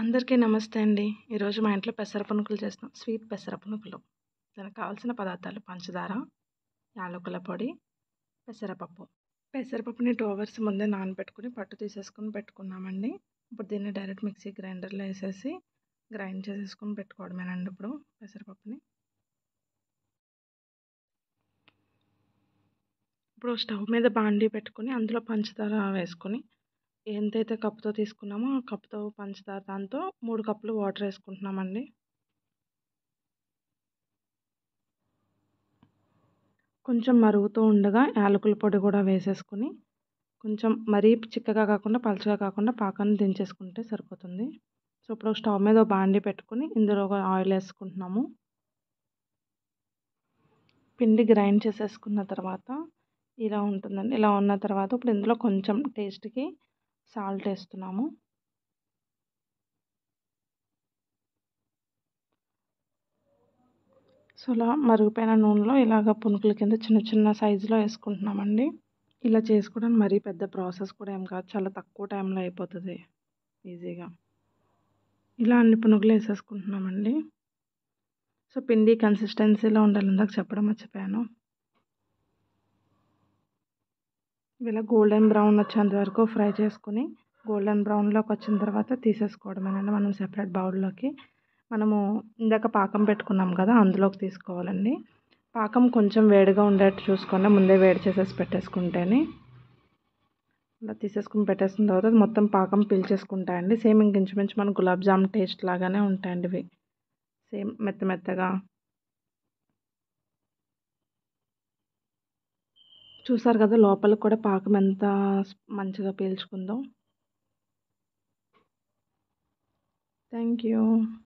అందరికీ నమస్తే అండి ఈరోజు మా ఇంట్లో పునుకులు చేస్తాం స్వీట్ పెసర పునుకులు దానికి కావాల్సిన పదార్థాలు పంచదార యాలకుల పొడి పెసరపప్పు పెసరపప్పుని టూ అవర్స్ ముందే నానబెట్టుకుని పట్టు తీసేసుకుని పెట్టుకున్నామండి ఇప్పుడు దీన్ని డైరెక్ట్ మిక్సీ గ్రైండర్లో వేసేసి గ్రైండ్ చేసేసుకుని పెట్టుకోవడమేనండి ఇప్పుడు పెసరపప్పుని ఇప్పుడు స్టవ్ మీద బాండీ పెట్టుకుని అందులో పంచదార వేసుకుని ఎంతైతే కప్తో తీసుకున్నామో ఆ కప్తో పంచదార దాంతో మూడు కప్పులు వాటర్ వేసుకుంటున్నామండి కొంచెం మరుగుతూ ఉండగా యాలకుల పొడి కూడా వేసేసుకుని కొంచెం మరీ చిక్కగా కాకుండా పలచగా కాకుండా పాకాన్ని దించేసుకుంటే సరిపోతుంది సో ఇప్పుడు స్టవ్ మీద బాండి పెట్టుకుని ఇందులో ఒక ఆయిల్ వేసుకుంటున్నాము పిండి గ్రైండ్ చేసేసుకున్న తర్వాత ఇలా ఉంటుందండి ఇలా ఉన్న తర్వాత ఇప్పుడు ఇందులో కొంచెం టేస్ట్కి సాల్ట్ వేస్తున్నాము సో ఇలా మరుగుపోయిన నూనెలో ఇలాగ పునుకుల కింద చిన్న చిన్న సైజులో వేసుకుంటున్నామండి ఇలా చేసుకోవడానికి మరీ పెద్ద ప్రాసెస్ కూడా ఏం కాదు చాలా తక్కువ టైంలో అయిపోతుంది ఈజీగా ఇలా అన్ని పునుగులు వేసేసుకుంటున్నామండి సో పిండి కన్సిస్టెన్సీలో ఉండాలి ఇందాక చెప్పడం మర్చిపోయాను ఇలా గోల్డెన్ బ్రౌన్ వచ్చేంత వరకు ఫ్రై చేసుకుని గోల్డెన్ బ్రౌన్లోకి వచ్చిన తర్వాత తీసేసుకోవడం అనేది మనం సెపరేట్ బౌల్లోకి మనము ఇందాక పాకం పెట్టుకున్నాం కదా అందులోకి తీసుకోవాలండి పాకం కొంచెం వేడిగా ఉండేట్టు చూసుకొని ముందే వేడి చేసేసి పెట్టేసుకుంటేనే ఇలా తీసేసుకుని పెట్టేసిన తర్వాత మొత్తం పాకం పీల్చేసుకుంటాయండి సేమ్ ఇంక ఇంచుమించు మన గులాబ్ జామ్ టేస్ట్ లాగానే ఉంటాయండి ఇవి సేమ్ మెత్త మెత్తగా చూసారు కదా లోపల కూడా పాకం ఎంత మంచిగా పీల్చుకుందో థ్యాంక్ యూ